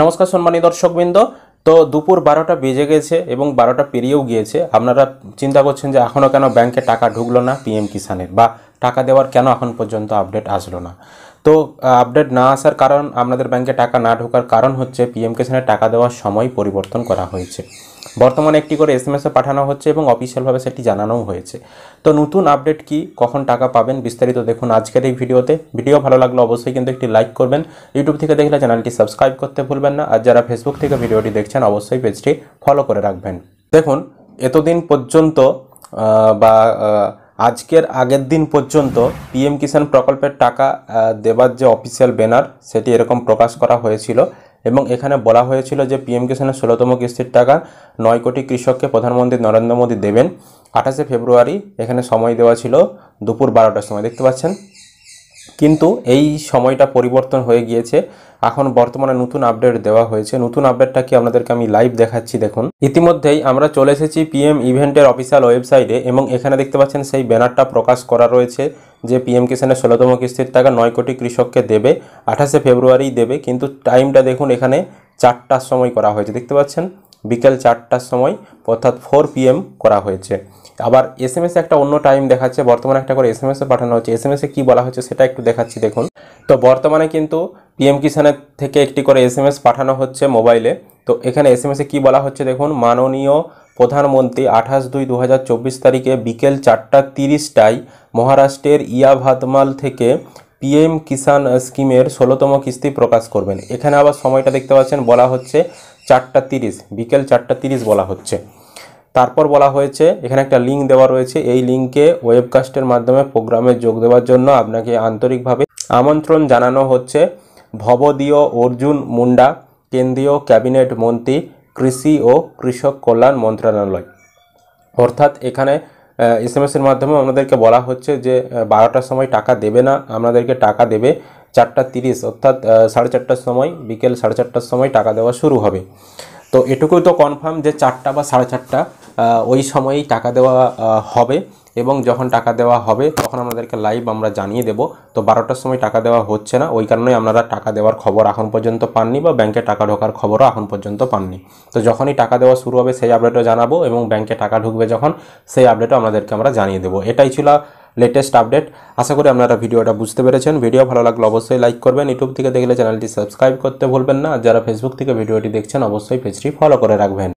নমস্কার সম্মানী দর্শকবৃন্দ তো দুপুর বারোটা বেজে গেছে এবং বারোটা পেরিয়েও গিয়েছে আপনারা চিন্তা করছেন যে এখনও কেন ব্যাংকে টাকা ঢুকলো না পিএম কিষানের বা টাকা দেওয়ার কেন এখন পর্যন্ত আপডেট আসলো না তো আপডেট না আসার কারণ আপনাদের ব্যাংকে টাকা না ঢোকার কারণ হচ্ছে পিএম কিষানের টাকা দেওয়ার সময় পরিবর্তন করা হয়েছে বর্তমানে একটি করে এস এম পাঠানো হচ্ছে এবং অফিসিয়ালভাবে সেটি জানানোও হয়েছে তো নতুন আপডেট কি কখন টাকা পাবেন বিস্তারিত দেখুন আজকের এই ভিডিওতে ভিডিও ভালো লাগলে অবশ্যই কিন্তু একটি লাইক করবেন ইউটিউব থেকে দেখলে চ্যানেলটি সাবস্ক্রাইব করতে ভুলবেন না আর যারা ফেসবুক থেকে ভিডিওটি দেখছেন অবশ্যই পেজটি ফলো করে রাখবেন দেখুন এতদিন পর্যন্ত বা আজকের আগের দিন পর্যন্ত পিএম কিষাণ প্রকল্পের টাকা দেবার যে অফিসিয়াল ব্যানার সেটি এরকম প্রকাশ করা হয়েছিল এবং এখানে বলা হয়েছিল যে পিএম কিষাণের ষোলোতম কিস্তির টাকা নয় কোটি কৃষককে প্রধানমন্ত্রী নরেন্দ্র মোদী দেবেন আঠাশে ফেব্রুয়ারি এখানে সময় দেওয়া ছিল দুপুর বারোটার সময় দেখতে পাচ্ছেন কিন্তু এই সময়টা পরিবর্তন হয়ে গিয়েছে এখন বর্তমানে নতুন আপডেট দেওয়া হয়েছে নতুন আপডেটটা কি আপনাদেরকে আমি লাইভ দেখাচ্ছি দেখুন ইতিমধ্যেই আমরা চলে এসেছি পিএম ইভেন্টের অফিসিয়াল ওয়েবসাইটে এবং এখানে দেখতে পাচ্ছেন সেই ব্যানারটা প্রকাশ করা রয়েছে যে পিএম কিষানের ষোলোতম কিস্তির টাকা নয় কোটি কৃষককে দেবে আঠাশে ফেব্রুয়ারি দেবে কিন্তু টাইমটা দেখুন এখানে চারটার সময় করা হয়েছে দেখতে পাচ্ছেন বিকেল চারটার সময় অর্থাৎ ফোর পিএম করা হয়েছে আবার এস এম একটা অন্য টাইম দেখাচ্ছে বর্তমানে একটা করে এস এম পাঠানো হচ্ছে এস এম এসে কী বলা হচ্ছে সেটা একটু দেখাচ্ছি দেখুন তো বর্তমানে কিন্তু পিএম কিষানের থেকে একটি করে এস এম এস পাঠানো হচ্ছে মোবাইলে তো এখানে এস এম এসে কী বলা হচ্ছে দেখুন মাননীয় প্রধানমন্ত্রী আঠাশ দুই দু হাজার চব্বিশ তারিখে বিকেল চারটা তিরিশটায় মহারাষ্ট্রের ইয়াভাতমাল থেকে পিএম কিষাণ স্কিমের ষোলোতম কিস্তি প্রকাশ করবেন এখানে আবার সময়টা দেখতে পাচ্ছেন বলা হচ্ছে চারটা তিরিশ বিকেল চারটা তিরিশ বলা হচ্ছে তারপর বলা হয়েছে এখানে একটা লিঙ্ক দেওয়া রয়েছে এই লিঙ্কে ওয়েবকাস্টের মাধ্যমে প্রোগ্রামে যোগ দেওয়ার জন্য আপনাকে আন্তরিকভাবে আমন্ত্রণ জানানো হচ্ছে ভবদীয় অর্জুন মুন্ডা কেন্দ্রীয় ক্যাবিনেট মন্ত্রী কৃষি ও কৃষক কল্যাণ মন্ত্রণালয় অর্থাৎ এখানে এস এম এসের মাধ্যমে আমাদেরকে বলা হচ্ছে যে বারোটার সময় টাকা দেবে না আপনাদেরকে টাকা দেবে চারটা তিরিশ অর্থাৎ সাড়ে চারটার সময় বিকেল সাড়ে চারটার সময় টাকা দেওয়া শুরু হবে তো এটুকুই তো কনফার্ম যে চারটা বা সাড়ে চারটা ওই সময়েই টাকা দেওয়া হবে এবং যখন টাকা দেওয়া হবে তখন আমাদেরকে লাইভ আমরা জানিয়ে দেব তো বারোটার সময় টাকা দেওয়া হচ্ছে না ওই কারণেই আপনারা টাকা দেওয়ার খবর এখন পর্যন্ত পাননি বা ব্যাংকে টাকা ঢোকার খবরও এখন পর্যন্ত পাননি তো যখনই টাকা দেওয়া শুরু হবে সেই আপডেটও জানাবো এবং ব্যাংকে টাকা ঢুকবে যখন সেই আপডেটও আমাদেরকে আমরা জানিয়ে দেবো এটাই ছিল লেটেস্ট আপডেট আশা করি আপনারা ভিডিওটা বুঝতে পেরেছেন ভিডিও ভালো লাগলে অবশ্যই লাইক করবেন ইউটিউব থেকে দেখলে চ্যানেলটি সাবস্ক্রাইব করতে ভুলবেন না যারা ফেসবুক থেকে ভিডিওটি দেখছেন অবশ্যই পেজটি ফলো করে রাখবেন